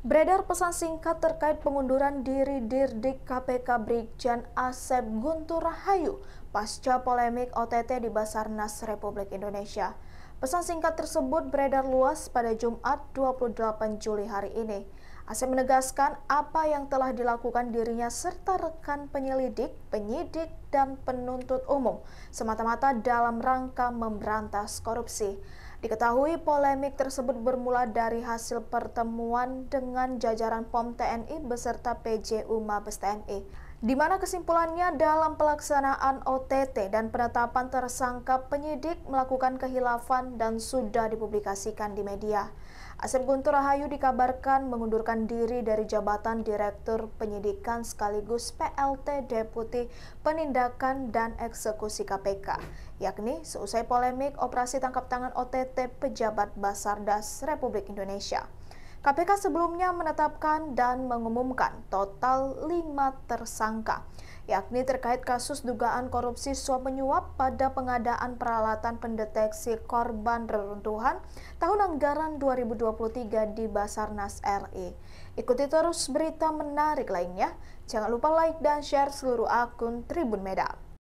Beredar pesan singkat terkait pengunduran diri Dirdik KPK Brigjen Asep Guntur Rahayu pasca polemik OTT di Basarnas Republik Indonesia. Pesan singkat tersebut beredar luas pada Jumat 28 Juli hari ini. Asep menegaskan apa yang telah dilakukan dirinya serta rekan penyelidik, penyidik, dan penuntut umum semata-mata dalam rangka memberantas korupsi. Diketahui polemik tersebut bermula dari hasil pertemuan dengan jajaran POM TNI beserta PJ Mabes TNI di mana kesimpulannya dalam pelaksanaan OTT dan penetapan tersangka penyidik melakukan kehilafan dan sudah dipublikasikan di media. Asep Guntur Rahayu dikabarkan mengundurkan diri dari jabatan Direktur Penyidikan sekaligus PLT Deputi Penindakan dan Eksekusi KPK, yakni seusai polemik operasi tangkap tangan OTT pejabat Basardas Republik Indonesia. KPK sebelumnya menetapkan dan mengumumkan total lima tersangka, yakni terkait kasus dugaan korupsi suap menyuap pada pengadaan peralatan pendeteksi korban reruntuhan tahun anggaran 2023 di Basarnas RI. Ikuti terus berita menarik lainnya. Jangan lupa like dan share seluruh akun Tribun Medan.